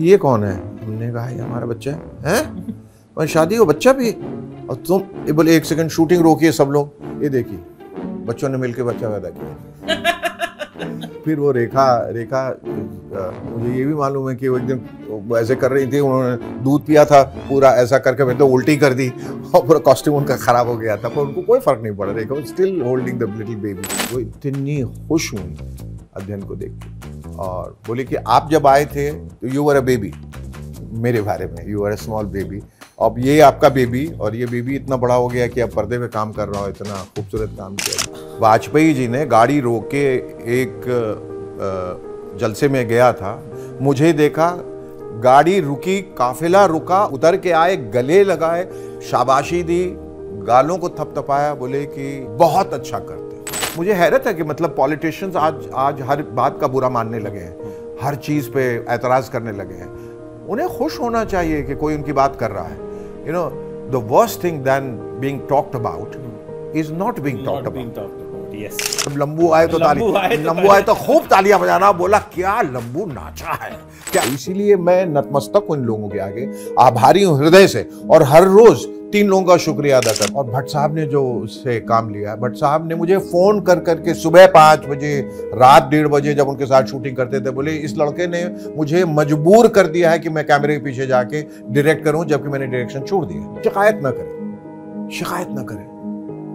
ये कौन है हमने कहा ये हमारा बच्चा है हैं शादी हो बच्चा भी और तुम ये बोले एक सेकंड शूटिंग रोकिए सब लोग ये देखिए बच्चों ने मिलकर बच्चा पैदा किया फिर वो रेखा रेखा मुझे ये भी मालूम है कि वो एक दिन ऐसे कर रही थी उन्होंने दूध पिया था पूरा ऐसा करके मैंने तो उल्टी कर दी और पूरा कॉस्ट्यूम उनका ख़राब हो गया था पर उनको कोई फ़र्क नहीं पड़ा Rekha still holding the little baby वो इतनी खुश हुई अध्ययन को देख के और बोले कि आप जब आए थे तो यू आर अ बेबी मेरे बारे में you are a small baby अब ये आपका बेबी और ये बेबी इतना बड़ा हो गया कि अब पर्दे पे काम कर रहा हो इतना खूबसूरत काम किया वाजपेयी जी ने गाड़ी रोक के एक जलसे में गया था मुझे देखा गाड़ी रुकी काफिला रुका उतर के आए गले लगाए शाबाशी दी गालों को थपथपाया बोले कि बहुत अच्छा करते मुझे हैरत है कि मतलब पॉलिटिशियंस आज आज हर बात का बुरा मानने लगे हैं हर चीज़ पे एतराज़ करने लगे हैं उन्हें खुश होना चाहिए कि कोई उनकी बात कर रहा है you know the worst thing then being talked about is not being talked about yes. जब लंबू आए तो ताली तो लंबू आए तो खूब तालियां बजाना बोला क्या लंबू नाचा है क्या इसीलिए मैं नतमस्तक हूँ इन लोगों के आगे आभारी हूं हृदय से और हर रोज तीन लोगों का शुक्रिया अदा कर और भट्ट साहब ने जो उससे काम लिया भट्ट साहब ने मुझे फ़ोन कर करके सुबह पाँच बजे रात डेढ़ बजे जब उनके साथ शूटिंग करते थे बोले इस लड़के ने मुझे मजबूर कर दिया है कि मैं कैमरे के पीछे जाके डायरेक्ट करूं जबकि मैंने डायरेक्शन छोड़ दिया शिकायत ना करें शिकायत ना करें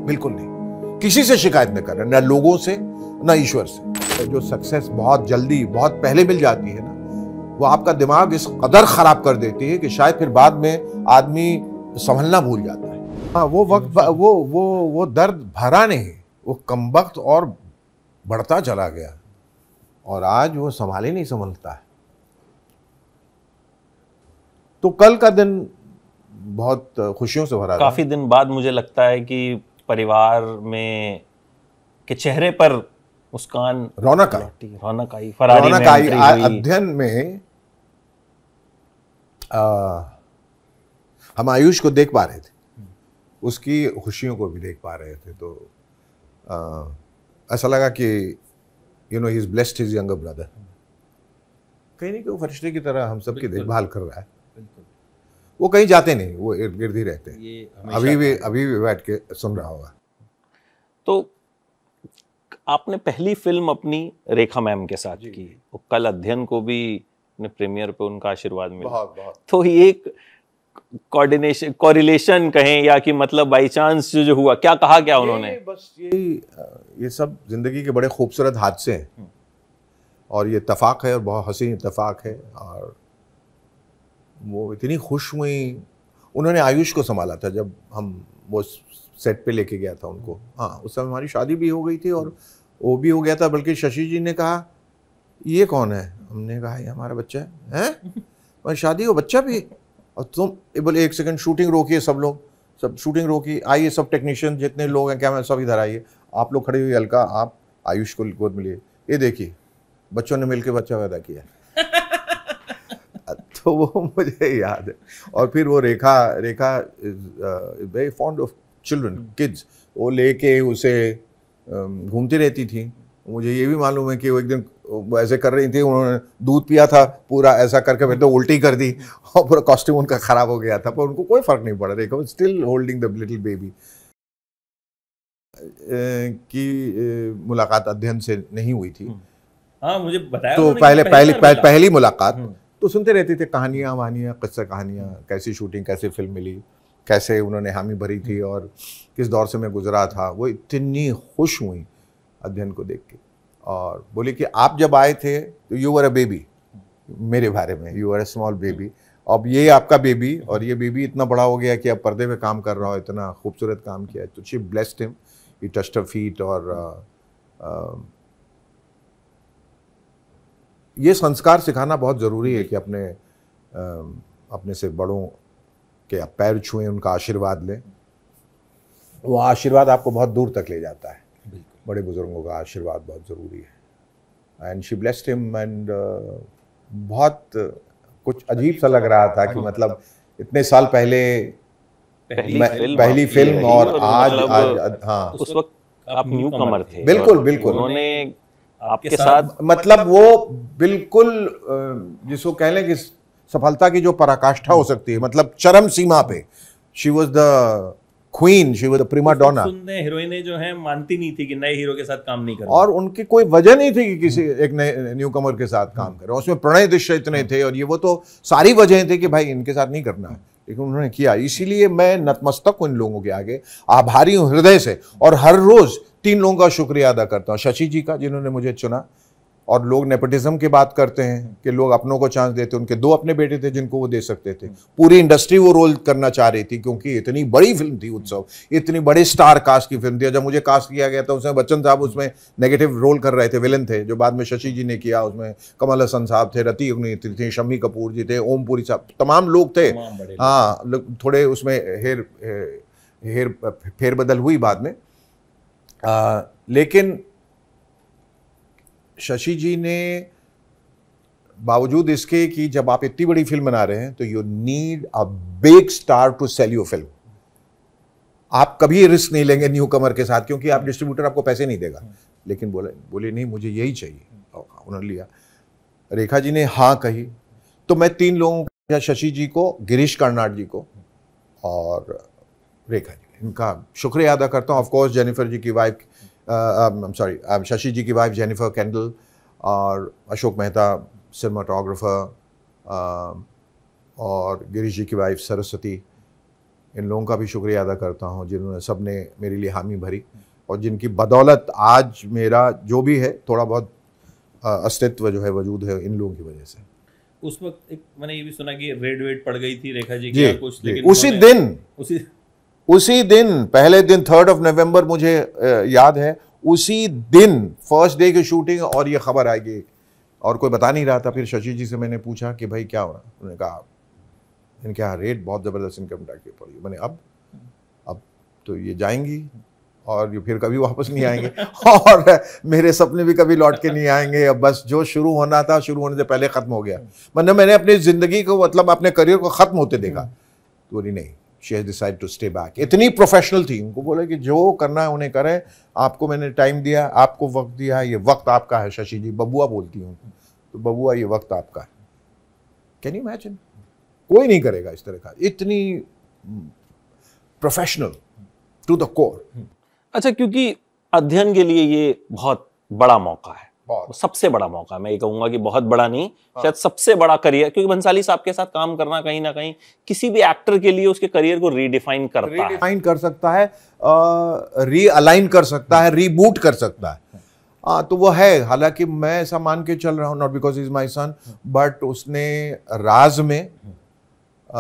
बिल्कुल नहीं किसी से शिकायत ना करें ना लोगों से ना ईश्वर से जो सक्सेस बहुत जल्दी बहुत पहले मिल जाती है ना वो आपका दिमाग इस कदर ख़राब कर देती है कि शायद फिर बाद में आदमी संभलना भूल जाता है हाँ वो वक्त वो वो वो दर्द भरा नहीं वो कम वक्त और बढ़ता चला गया और आज वो संभाल ही नहीं संभलता है तो कल का दिन बहुत खुशियों से भरा काफ़ी दिन बाद मुझे लगता है कि परिवार में के चेहरे पर मुस्कान रौनक आई रौनक आई फरारी रौनक आई अध्ययन में आ, हम आयुष को देख पा रहे थे उसकी खुशियों को भी देख पा रहे थे तो आ, ऐसा लगा कि you know he is blessed his younger brother कहीं नहीं कहीं फरिश्ते की तरह हम सबकी देखभाल कर रहा है वो कहीं जाते नहीं वो इर्द गिर्द ही रहते हैं अभी भी अभी भी बैठ के सुन रहा होगा तो आपने पहली फिल्म अपनी रेखा मैम के साथ की और कल अध्ययन को भी ने प्रीमियर पे उनका आशीर्वाद मिला बहुत, बहुत। तो ये एक कोऑर्डिनेशन कोरिलेशन कहें या कि मतलब बाई चांस जो, जो हुआ क्या कहा क्या उन्होंने बस यही ये सब जिंदगी के बड़े खूबसूरत हादसे हैं हम्म। और ये इतफाक़ है और बहुत हसीन इतफाक़ है और वो इतनी खुश हुई उन्होंने आयुष को संभाला था जब हम वो सेट पे लेके गया था उनको हाँ उस समय हमारी शादी भी हो गई थी और वो भी हो गया था बल्कि शशि जी ने कहा ये कौन है हमने कहा ये हमारा बच्चा है है? शादी हो बच्चा भी और तुम बोले एक सेकंड शूटिंग रोकिए सब लोग सब शूटिंग रोकी आइए सब टेक्नीशियन जितने लोग हैं कैमरा सब इधर आइए आप लोग खड़े हुए अलका आप आयुष को गोद मिलिए ये देखिए बच्चों ने मिलकर बच्चा पैदा किया तो वो मुझे याद है और फिर वो Rekha Rekha very fond of children kids वो लेके उसे घूमती रहती थी मुझे ये भी मालूम है कि वो एक दिन ऐसे कर रही थी उन्होंने दूध पिया था पूरा ऐसा करके फिर तो उल्टी कर दी और पूरा कॉस्ट्यूम उनका ख़राब हो गया था पर उनको कोई फ़र्क नहीं पड़ा देखो still holding the little baby की मुलाकात अध्ययन से नहीं हुई थी हम्म। हाँ मुझे बताया तो पहले पहली पहली मुलाकात हम्म। तो सुनते रहते थे कहानियाँ वहानियाँ किस्से कहानियाँ हम्म। कैसी शूटिंग कैसी फिल्म मिली कैसे उन्होंने हामी भरी थी और किस दौर से मैं गुजरा था वो इतनी खुश हुई अध्ययन को देख के और बोले कि आप जब आए थे तो यू वर अ बेबी मेरे बारे में you are a small baby अब ये आपका बेबी और ये बेबी इतना बड़ा हो गया कि अब पर्दे पे काम कर रहा हो इतना खूबसूरत काम किया है तो she blessed him he touched feet और आ, uh, आ, uh, ये संस्कार सिखाना बहुत ज़रूरी है कि अपने आ, um, अपने से बड़ों के पैर छुएं उनका आशीर्वाद लें वो आशीर्वाद आपको बहुत दूर तक ले जाता है बड़े बुज़ुर्गों का आशीर्वाद बहुत ज़रूरी है and she blessed him and बहुत कुछ अजीब सा लग रहा था कि मतलब इतने साल पहले पहली फिल्म, पहली फिल्म और मतलब आज आज हाँ उस वक्त आप न्यू कमर थे बिल्कुल बिल्कुल उन्होंने आपके साथ मतलब वो बिल्कुल जिसको कह लें कि सफलता की जो पराकाष्ठा हो हम्म। सकती है मतलब चरम सीमा पे she was the queen she was prima donna सुनने हीरोइनें जो हैं मानती नहीं थी कि नए हीरो के साथ काम नहीं करें और उनकी कोई वजह नहीं थी कि किसी एक नए न्यू कमर के साथ काम करें उसमें प्रणय दृश्य इतने थे और ये वो तो सारी वजहें थी कि भाई इनके साथ नहीं करना है लेकिन उन्होंने किया इसीलिए मैं नतमस्तक हूँ इन लोगों के आगे आभारी हूँ हृदय से और हर रोज़ तीन लोगों का शुक्रिया अदा करता हूँ शशि जी का जिन्होंने मुझे चुना और लोग नेपोटिज्म की बात करते हैं कि लोग अपनों को चांस देते उनके दो अपने बेटे थे जिनको वो दे सकते थे पूरी इंडस्ट्री वो रोल करना चाह रही थी क्योंकि इतनी बड़ी फिल्म थी उत्सव इतनी बड़े स्टार कास्ट की फिल्म थी जब मुझे कास्ट किया गया था उसमें बच्चन साहब उसमें नेगेटिव रोल कर रहे थे विलन थे जो बाद में शशि जी ने किया उसमें कमल हसन साहब थे रति अग्नित्री थी शम्मी कपूर जी थे ओमपुरी साहब तमाम लोग थे हाँ थोड़े उसमें हेर हेर फेरबदल हुई बाद में लेकिन शशि जी ने बावजूद इसके कि जब आप इतनी बड़ी फिल्म बना रहे हैं तो you need a big star to sell you film आप कभी रिस्क नहीं लेंगे न्यू कमर के साथ क्योंकि आप डिस्ट्रीब्यूटर आपको पैसे नहीं देगा लेकिन बोले बोले नहीं मुझे यही चाहिए उन्होंने लिया रेखा जी ने हाँ कही तो मैं तीन लोगों को शशि जी को गिरीश कर्नाड जी को और रेखा जी इनका शुक्रिया अदा करता हूँ ऑफकोर्स जेनिफर जी की wife I sorry Shashi ji की वाइफ जेनिफर कैंडल और अशोक मेहता सिनेमाटोग्राफर और गिरीश जी की वाइफ सरस्वती इन लोगों का भी शुक्रिया अदा करता हूँ जिन्होंने सब ने मेरे लिए हामी भरी और जिनकी बदौलत आज मेरा जो भी है थोड़ा बहुत अस्तित्व जो है वजूद है इन लोगों की वजह से उस वक्त एक मैंने ये भी सुना कि रेड वेड पड़ गई थी रेखा जी, जी की कुछ लेकिन उसी दिन उसी उसी दिन पहले दिन थर्ड ऑफ नवंबर मुझे याद है उसी दिन फर्स्ट डे की शूटिंग और ये खबर आएगी और कोई बता नहीं रहा था फिर शशि जी से मैंने पूछा कि भाई क्या हो रहा उन्होंने कहा इनके यहाँ रेट बहुत ज़बरदस्त इनकम टैक्स की पड़ी मैंने अब अब तो ये जाएंगी और ये फिर कभी वापस नहीं आएंगे और मेरे सपने भी कभी लौट के नहीं आएंगे अब बस जो शुरू होना था शुरू होने से पहले ख़त्म हो गया मतलब मैंने अपनी ज़िंदगी को मतलब अपने करियर को ख़त्म होते देखा तो बोली नहीं she has decide to stay back इतनी प्रोफेशनल थी उनको बोले कि जो करना है उन्हें करें आपको मैंने टाइम दिया आपको वक्त दिया है ये वक्त आपका है शशि जी बबुआ बोलती हूँ तो बबुआ ये वक्त आपका है कैन यू इमेजिन कोई नहीं करेगा इस तरह का इतनी प्रोफेशनल टू द कोर अच्छा क्योंकि अध्ययन के लिए ये बहुत बड़ा मौका है बहुत सबसे बड़ा मौका मैं ये कहूंगा कि बहुत बड़ा नहीं हाँ। शायद सबसे बड़ा करियर क्योंकि भंसाली साहब के साथ काम करना कहीं ना कहीं किसी भी एक्टर के लिए उसके करियर को रीडिफाइन करता रीडिफाइन है रिडिफाइन कर सकता है रीअलाइन कर सकता है रीबूट कर सकता है आ, हाँ, तो वो है हालांकि मैं ऐसा मान के चल रहा हूँ not because is my son but उसने राज में आ,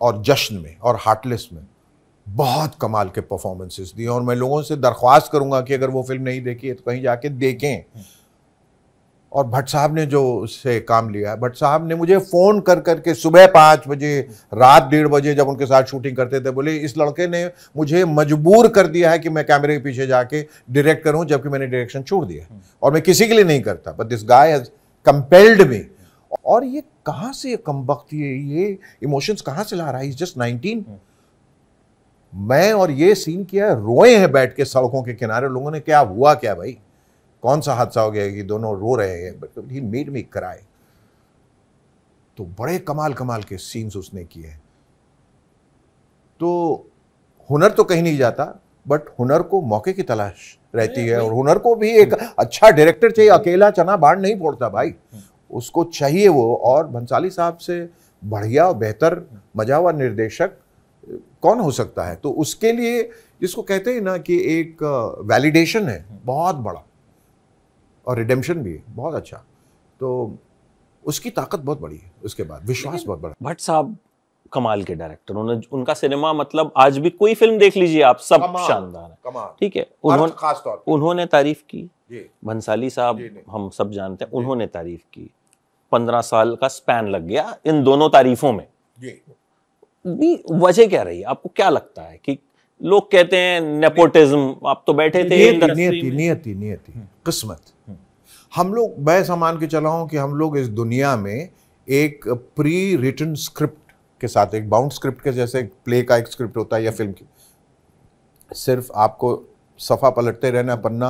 और जश्न में और हार्टलेस में बहुत कमाल के परफॉर्मेंसेस दिए और मैं लोगों से दरख्वास्त करूंगा कि अगर वो फिल्म नहीं देखी है तो कहीं जाके देखें और भट्ट साहब ने जो उससे काम लिया है भट्ट साहब ने मुझे फ़ोन कर करके सुबह पाँच बजे रात डेढ़ बजे जब उनके साथ शूटिंग करते थे बोले इस लड़के ने मुझे मजबूर कर दिया है कि मैं कैमरे के पीछे जाके डायरेक्ट करूं जबकि मैंने डायरेक्शन छोड़ दिया और मैं किसी के लिए नहीं करता but this guy has compelled me और ये कहाँ से कम वक्त ये ये इमोशंस कहाँ से ला रहा है इज जस्ट नाइनटीन मैं और ये सीन किया है रोए हैं बैठ के सड़कों के किनारे लोगों ने क्या हुआ क्या भाई कौन सा हादसा हो गया कि दोनों रो रहे हैं बट ही मेड मी कराए तो बड़े कमाल कमाल के सीन्स उसने किए हैं तो हुनर तो कहीं नहीं जाता बट हुनर को मौके की तलाश रहती है और हुनर को भी एक अच्छा डायरेक्टर चाहिए अकेला चना बाढ़ नहीं फोड़ता भाई उसको चाहिए वो और भंसाली साहब से बढ़िया और बेहतर मजा हुआ निर्देशक कौन हो सकता है तो उसके लिए जिसको कहते हैं ना कि एक वैलिडेशन है बहुत बड़ा और रिडेम्पशन भी है बहुत अच्छा तो उसकी ताकत बहुत बड़ी है उसके बाद विश्वास बहुत बड़ा भट्ट साहब कमाल के डायरेक्टर उन्होंने उनका सिनेमा मतलब आज भी कोई फिल्म देख लीजिए आप सब शानदार है ठीक है उन्होंने खास तौर उन्होंने तारीफ की भंसाली साहब हम सब जानते हैं उन्होंने तारीफ की पंद्रह साल का स्पैन लग गया इन दोनों तारीफों में वजह क्या रही आपको क्या लगता है कि लोग कहते हैं नेपोटिज्म आप तो बैठे थे नियति नियति नियति हम्म। किस्मत हम लोग मैं सामान के चला हूं कि हम लोग इस दुनिया में एक प्री रिटन स्क्रिप्ट के साथ एक बाउंड स्क्रिप्ट के जैसे प्ले का एक स्क्रिप्ट होता है या फिल्म की सिर्फ आपको सफ़ा पलटते रहना पन्ना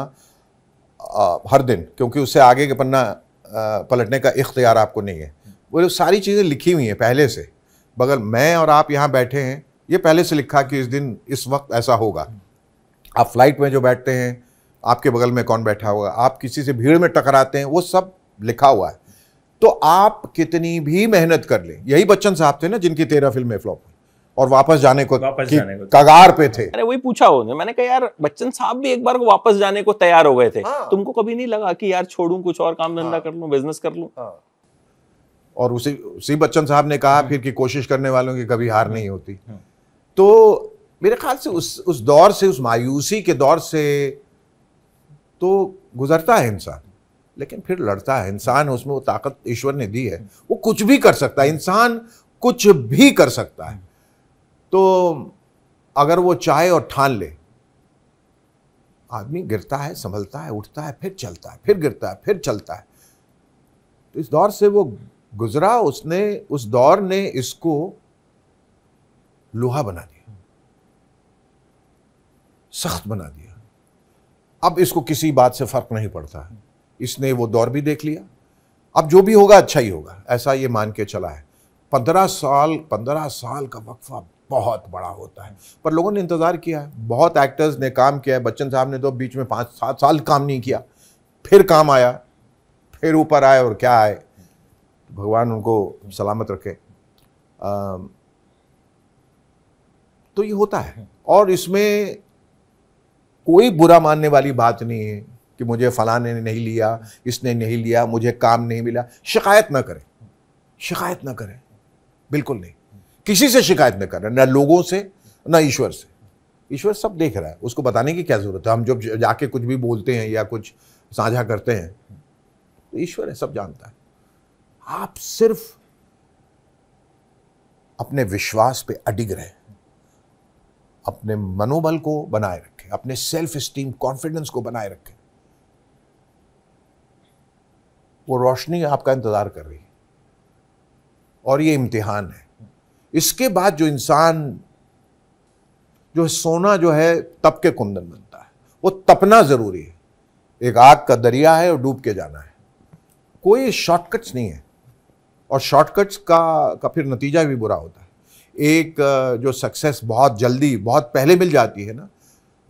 आ, हर दिन क्योंकि उससे आगे के पन्ना आ, पलटने का इख्तियार आपको नहीं है वो सारी चीज़ें लिखी हुई हैं पहले से बगल मैं और आप यहाँ बैठे हैं ये पहले से लिखा कि इस दिन इस वक्त ऐसा होगा आप फ्लाइट में जो बैठते हैं आपके बगल में कौन बैठा होगा आप किसी से भीड़ में टकराते हैं वो सब लिखा हुआ है तो आप कितनी भी मेहनत कर लें यही बच्चन साहब थे ना जिनकी तेरह फिल्में फ्लॉप और वापस जाने को वापस जाने को कगार पे थे अरे वही पूछा होने मैंने कहा यार बच्चन साहब भी एक बार को वापस जाने को तैयार हो गए थे हाँ। तुमको कभी नहीं लगा कि यार छोड़ू कुछ और काम धंधा हाँ। कर लू बिजनेस कर लू हाँ। और उसी उसी बच्चन साहब ने कहा हाँ। फिर कि कोशिश करने वालों की कभी हार हाँ। नहीं होती हाँ। तो मेरे ख्याल से उस उस दौर से उस मायूसी के दौर से तो गुजरता है इंसान लेकिन फिर लड़ता है इंसान उसमें वो ताकत ईश्वर ने दी है वो कुछ भी कर सकता है इंसान कुछ भी कर सकता है तो अगर वो चाहे और ठान ले आदमी गिरता है संभलता है उठता है फिर चलता है फिर गिरता है फिर चलता है तो इस दौर से वो गुजरा उसने उस दौर ने इसको लोहा बना दिया सख्त बना दिया अब इसको किसी बात से फर्क नहीं पड़ता इसने वो दौर भी देख लिया अब जो भी होगा अच्छा ही होगा ऐसा ये मान के चला है पंद्रह साल पंद्रह साल का वक्फा बहुत बड़ा होता है पर लोगों ने इंतज़ार किया है बहुत एक्टर्स ने काम किया है बच्चन साहब ने तो बीच में पांच सात साल काम नहीं किया फिर काम आया फिर ऊपर आए और क्या आए भगवान उनको सलामत रखे तो ये होता है और इसमें कोई बुरा मानने वाली बात नहीं है कि मुझे फलाने ने नहीं लिया इसने नहीं लिया मुझे काम नहीं मिला शिकायत ना करें शिकायत ना करें बिल्कुल नहीं किसी से शिकायत ना करें ना लोगों से ना ईश्वर से ईश्वर सब देख रहा है उसको बताने की क्या ज़रूरत है हम जब जाके कुछ भी बोलते हैं या कुछ साझा करते हैं तो ईश्वर है सब जानता है आप सिर्फ अपने विश्वास पे अडिग रहे अपने मनोबल को बनाए रखें अपने सेल्फ स्टीम कॉन्फिडेंस को बनाए रखें वो रोशनी आपका इंतज़ार कर रही है और ये इम्तिहान है इसके बाद जो इंसान जो सोना जो है तप के कुंदन बनता है वो तपना ज़रूरी है एक आग का दरिया है और डूब के जाना है कोई शॉर्टकट्स नहीं है और शॉर्टकट्स का का फिर नतीजा भी बुरा होता है एक जो सक्सेस बहुत जल्दी बहुत पहले मिल जाती है ना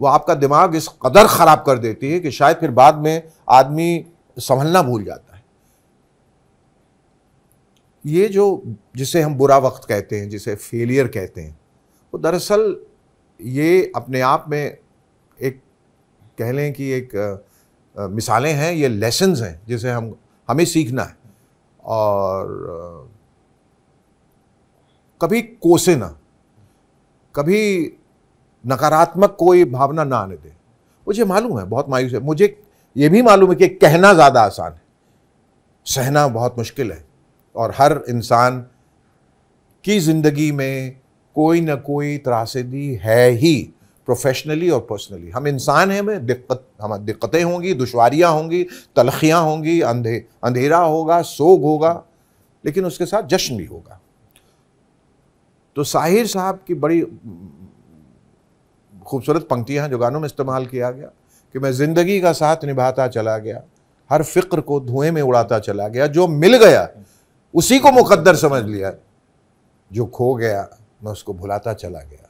वो आपका दिमाग इस कदर ख़राब कर देती है कि शायद फिर बाद में आदमी संभलना भूल जाता है ये जो जिसे हम बुरा वक्त कहते हैं जिसे फेलियर कहते हैं वो दरअसल ये अपने आप में एक कह लें कि एक मिसालें हैं ये लेसन हैं जिसे हम हमें सीखना है और कभी कोसे ना कभी नकारात्मक कोई भावना ना आने दे मुझे मालूम है बहुत मायूस है मुझे ये भी मालूम है कि कहना ज़्यादा आसान है सहना बहुत मुश्किल है और हर इंसान की ज़िंदगी में कोई ना कोई त्रासदी है ही प्रोफेशनली और पर्सनली हम इंसान हैं हमें दिक्कत हम दिक्कतें होंगी दुशवारियाँ होंगी तलखियाँ होंगी अंधे अंधेरा होगा सोग होगा लेकिन उसके साथ जश्न भी होगा तो साहिर साहब की बड़ी खूबसूरत पंक्तियाँ जो गानों में इस्तेमाल किया गया कि मैं ज़िंदगी का साथ निभाता चला गया हर फ़िक्र को धुएं में उड़ाता चला गया जो मिल गया उसी को मुकद्दर समझ लिया जो खो गया मैं उसको भुलाता चला गया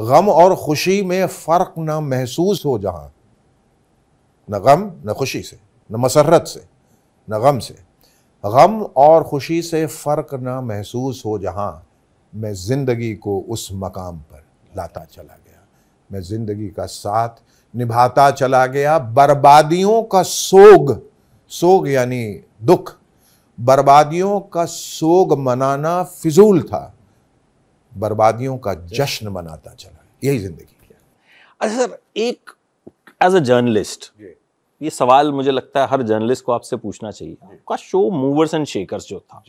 गम और खुशी में फ़र्क ना महसूस हो जहाँ न गम न खुशी से न मसरत से न गम से गम और खुशी से फ़र्क ना महसूस हो जहाँ मैं ज़िंदगी को उस मकाम पर लाता चला गया मैं ज़िंदगी का साथ निभाता चला गया बर्बादियों का सोग सोग यानी दुख बर्बादियों का सोग मनाना फिजूल था बर्बादियों का जश्न मनाता चला यही जिंदगी अच्छा सर एक एज अ जर्नलिस्ट ये सवाल मुझे लगता है हर जर्नलिस्ट को आपसे पूछना चाहिए आपका शो मूवर्स एंड शेकर्स जो था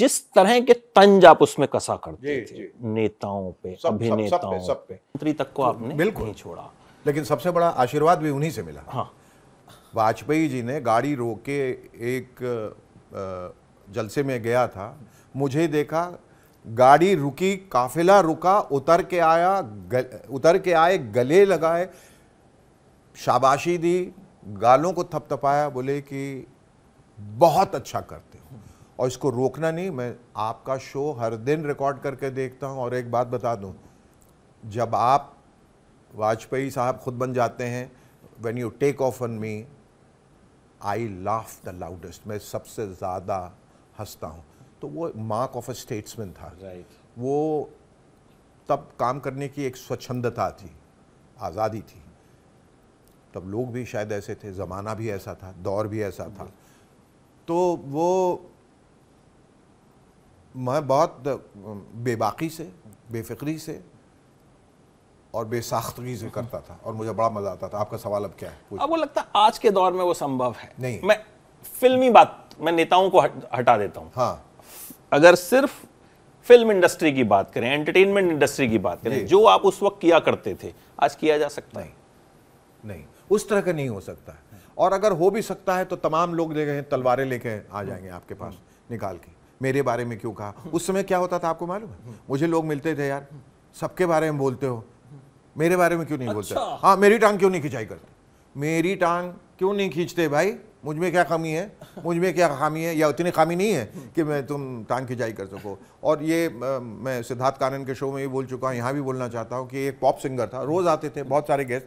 जिस तरह के तंज आप उसमें कसा करते जी, थे जी, नेताओं पे अभिनेताओं पे सब पे मंत्री तक को आपने बिल्कुल नहीं छोड़ा लेकिन सबसे बड़ा आशीर्वाद भी उन्हीं से मिला हाँ वाजपेयी जी ने गाड़ी रोक के एक जलसे में गया था मुझे देखा गाड़ी रुकी काफिला रुका उतर के आया गल, उतर के आए गले लगाए शाबाशी दी गालों को थपथपाया बोले कि बहुत अच्छा करते हो और इसको रोकना नहीं मैं आपका शो हर दिन रिकॉर्ड करके देखता हूँ और एक बात बता दूँ जब आप वाजपेयी साहब खुद बन जाते हैं when you take off on me I laugh the loudest मैं सबसे ज़्यादा हंसता हूँ तो वो मार्क ऑफ अ स्टेट्समैन था right. वो तब काम करने की एक स्वच्छंदता थी आज़ादी थी तब लोग भी शायद ऐसे थे ज़माना भी ऐसा था दौर भी ऐसा था तो वो मैं बहुत बेबाकी से बेफिक्री से और बेसाख्तगी से करता था और मुझे बड़ा मज़ा आता था आपका सवाल अब क्या है अब वो लगता है आज के दौर में वो संभव है नहीं मैं फिल्मी बात मैं नेताओं को हट, हटा देता हूँ हाँ अगर सिर्फ फिल्म इंडस्ट्री की बात करें एंटरटेनमेंट इंडस्ट्री की बात करें जो आप उस वक्त किया करते थे आज किया जा सकता है नहीं उस तरह का नहीं हो सकता है और अगर हो भी सकता है तो तमाम लोग देखे तलवारें लेके आ जाएंगे आपके पास निकाल के मेरे बारे में क्यों कहा उस समय क्या होता था आपको मालूम है मुझे लोग मिलते थे यार सबके बारे में बोलते हो मेरे बारे में क्यों नहीं अच्छा। बोलते हाँ मेरी टांग क्यों नहीं खिंचाई करते मेरी टांग क्यों नहीं खींचते भाई मुझ में क्या खामी है मुझ में क्या खामी है या उतनी खामी नहीं है कि मैं तुम टांग खिंचाई कर सको और ये मैं सिद्धार्थ कानन के शो में भी बोल चुका हूँ यहाँ भी बोलना चाहता हूँ कि एक पॉप सिंगर था रोज़ आते थे बहुत सारे गेस्ट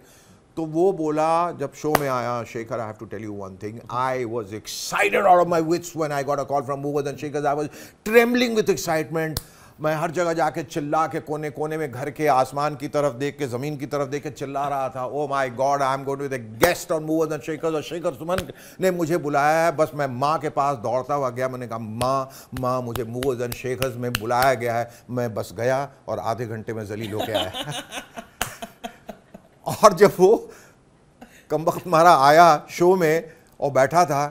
तो वो बोला जब शो में आया Shekhar I have to tell you one thing I was excited out of my wits when I got a call from Movers Shekhar I was trembling with excitement मैं हर जगह जाके चिल्ला के कोने कोने में घर के आसमान की तरफ देख के ज़मीन की तरफ देख के चिल्ला रहा था oh my god I am going to the guest और मूवर्स एंड शेकर्स और शेखर सुमन ने मुझे बुलाया है बस मैं माँ के पास दौड़ता हुआ गया मैंने कहा माँ माँ मुझे मूवर्स एंड शेखर्स में बुलाया गया है मैं बस गया और आधे घंटे में जलील होके आया और जब वो कम वक्त मारा आया शो में और बैठा था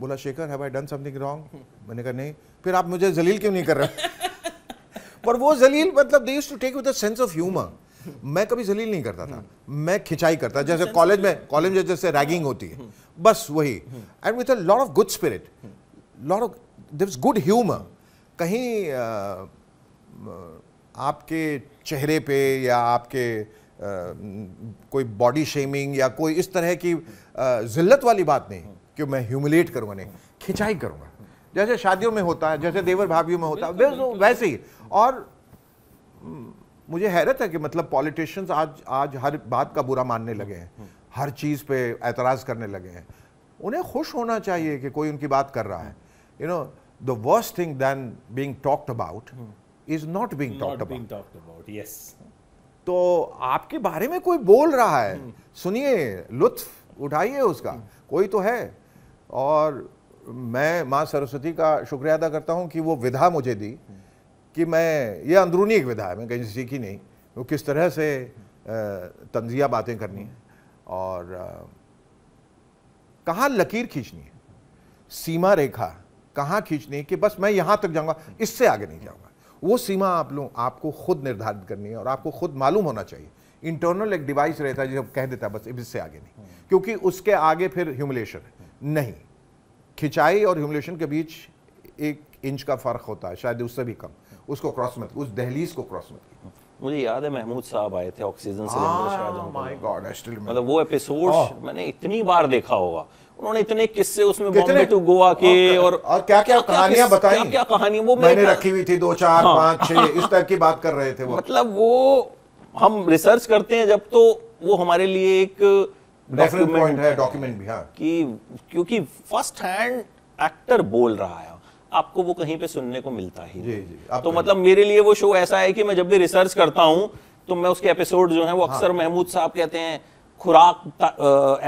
बोला Shekhar have I done something wrong मैंने कहा नहीं फिर आप मुझे जलील क्यों नहीं कर रहे पर वो जलील मतलब they to take sense of humour मैं कभी जलील नहीं करता था मैं खिंचाई करता जैसे कॉलेज में कॉलेज में जैसे रैगिंग होती है बस वही end with a lot of good spirit lot of this good humour कहीं आपके चेहरे पे या आपके कोई बॉडी शेमिंग या कोई इस तरह की जिल्लत वाली बात नहीं कि मैं ह्यूमिलेट करूँगा नहीं खिंचाई करूंगा जैसे शादियों में होता है जैसे देवर भाभीियों में होता है वैसे ही और हम्म, मुझे हैरत है कि मतलब पॉलिटिशियंस आज आज हर बात का बुरा मानने लगे हैं हम्म, हम्म। हर चीज़ पे एतराज़ करने लगे हैं उन्हें खुश होना चाहिए कि कोई उनकी बात कर रहा है you know the worst thing than being talked about is not being talked about yes तो आपके बारे में कोई बोल रहा है सुनिए लुत्फ उठाइए उसका कोई तो है और मैं माँ सरस्वती का शुक्रिया अदा करता हूँ कि वो विधा मुझे दी कि मैं ये अंदरूनी एक विधा है मैं कहीं सीखी नहीं वो किस तरह से तंजिया बातें करनी है और कहाँ लकीर खींचनी है सीमा रेखा कहाँ खींचनी है कि बस मैं यहाँ तक जाऊँगा इससे आगे नहीं जाऊँगा वो सीमा आप लोग आपको खुद निर्धारित करनी है और आपको खुद मालूम होना चाहिए इंटरनल एक डिवाइस रहता है जो कह देता है बस इससे आगे नहीं क्योंकि उसके आगे फिर ह्यूमिलेशन है नहीं खिंचाई और ह्यूमिलेशन के बीच एक इंच का फ़र्क होता है शायद उससे भी कम उसको क्रॉस मत उस दहलीज को क्रॉस मत मुझे याद है महमूद साहब आए थे ऑक्सीजन सिलेंडर शायद गॉड मतलब वो एपिसोड oh। मैंने इतनी बार देखा होगा उन्होंने इतने किस्से उसमें बॉम्बे टू गोवा के और, और क्या क्या, कहानियां बताई क्या कहानी वो मैंने रखी हुई थी दो चार हाँ, पांच छह इस तरह की बात कर रहे थे वो मतलब वो हम रिसर्च करते हैं जब तो वो हमारे लिए एक डॉक्यूमेंट है डॉक्यूमेंट भी हाँ कि क्योंकि फर्स्ट हैंड एक्टर बोल रहा है आपको वो कहीं पे सुनने को मिलता ही जी, जी, तो मतलब मेरे लिए वो शो ऐसा है कि मैं जब भी रिसर्च करता हूँ तो मैं उसके एपिसोड जो है वो हाँ। अक्सर महमूद साहब कहते हैं खुराक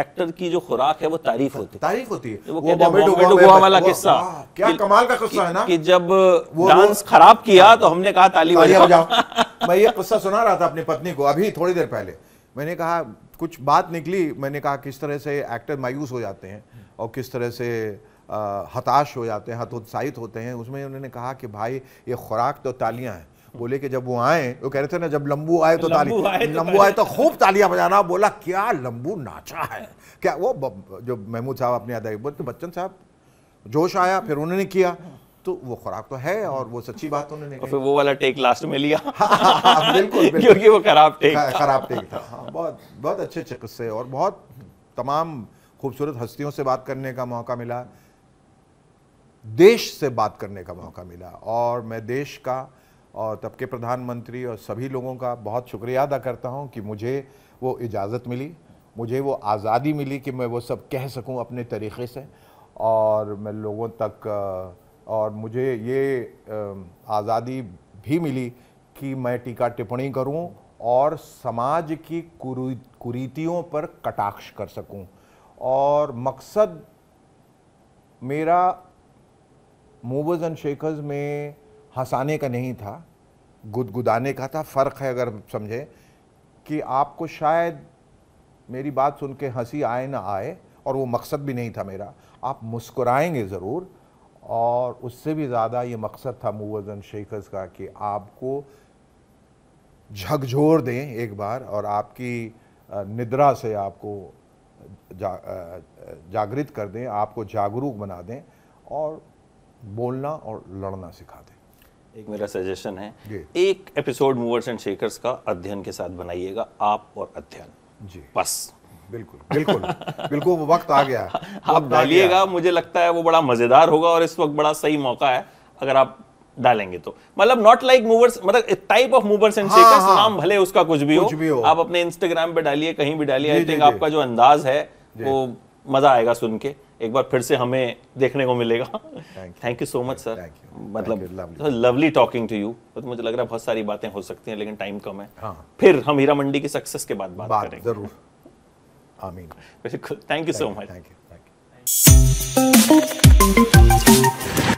एक्टर की जो खुराक है वो तारीफ होती है तारीफ होती है वो, वो बॉम्बे गोवा वाला किस्सा क्या कि, कमाल का किस्सा है ना कि जब डांस खराब किया हाँ। तो हमने कहा ताली बजाओ मैं ये किस्सा सुना रहा था अपनी पत्नी को अभी थोड़ी देर पहले मैंने कहा कुछ बात निकली मैंने कहा किस तरह से एक्टर मायूस हो जाते हैं और किस तरह से आ, हताश हो जाते हैं हतोत्साहित होते हैं उसमें उन्होंने कहा कि भाई ये खुराक तो तालियां हैं बोले कि जब वो आए वो कह रहे थे ना जब लंबू आए तो ताली लंबू आए तो, तो खूब तालियां बजाना बोला क्या लंबू नाचा है क्या वो जो महमूद साहब अपने अदाई बोलते तो बच्चन साहब जोश आया फिर उन्होंने किया तो वो खुराक तो है और वो सच्ची बात तो उन्होंने और फिर वो वाला टेक लास्ट में लिया हाँ, हाँ, बिल्कुल, क्योंकि वो खराब टेक खराब टेक था हाँ, बहुत बहुत अच्छे अच्छे किस्से और बहुत तमाम खूबसूरत हस्तियों से बात करने का मौका मिला देश से बात करने का मौका मिला और मैं देश का और तब के प्रधानमंत्री और सभी लोगों का बहुत शुक्रिया अदा करता हूँ कि मुझे वो इजाज़त मिली मुझे वो आज़ादी मिली कि मैं वो सब कह सकूँ अपने तरीके से और मैं लोगों तक और मुझे ये आज़ादी भी मिली कि मैं टीका टिप्पणी करूं और समाज की कुरीतियों पर कटाक्ष कर सकूं और मकसद मेरा मूवज़ एंड शेखर्स में हंसाने का नहीं था गुदगुदाने का था फ़र्क है अगर समझें कि आपको शायद मेरी बात सुन के हंसी आए ना आए और वो मकसद भी नहीं था मेरा आप मुस्कुराएंगे ज़रूर और उससे भी ज़्यादा ये मकसद था मुवजन शेखस का कि आपको झकझोर दें एक बार और आपकी निद्रा से आपको जा, जागृत कर दें आपको जागरूक बना दें और बोलना और लड़ना सिखा दें एक मेरा सजेशन है एक एपिसोड मूवर्स एंड शेकर्स का अध्ययन के साथ बनाइएगा आप और अध्ययन जी बस बिल्कुल बिल्कुल बिल्कुल वो वक्त आ गया आप डालिएगा मुझे लगता है वो बड़ा मजेदार होगा और इस वक्त बड़ा सही मौका है अगर आप डालेंगे तो मतलब नॉट लाइक मूवर्स मतलब type of Movers and Shakers नाम भले उसका कुछ भी कुछ हो, भी हो। आप अपने इंस्टाग्राम पे डालिए कहीं भी डालिए आई थिंक आपका जो अंदाज है वो मजा आएगा सुन के एक बार फिर से हमें देखने को मिलेगा thank you so much sir मतलब लवली टॉकिंग टू यू तो मुझे लग रहा है बहुत सारी बातें हो सकती हैं लेकिन टाइम कम है हाँ। फिर हम हीरा मंडी की सक्सेस के बाद बात करेंगे जरूर Thank you so much.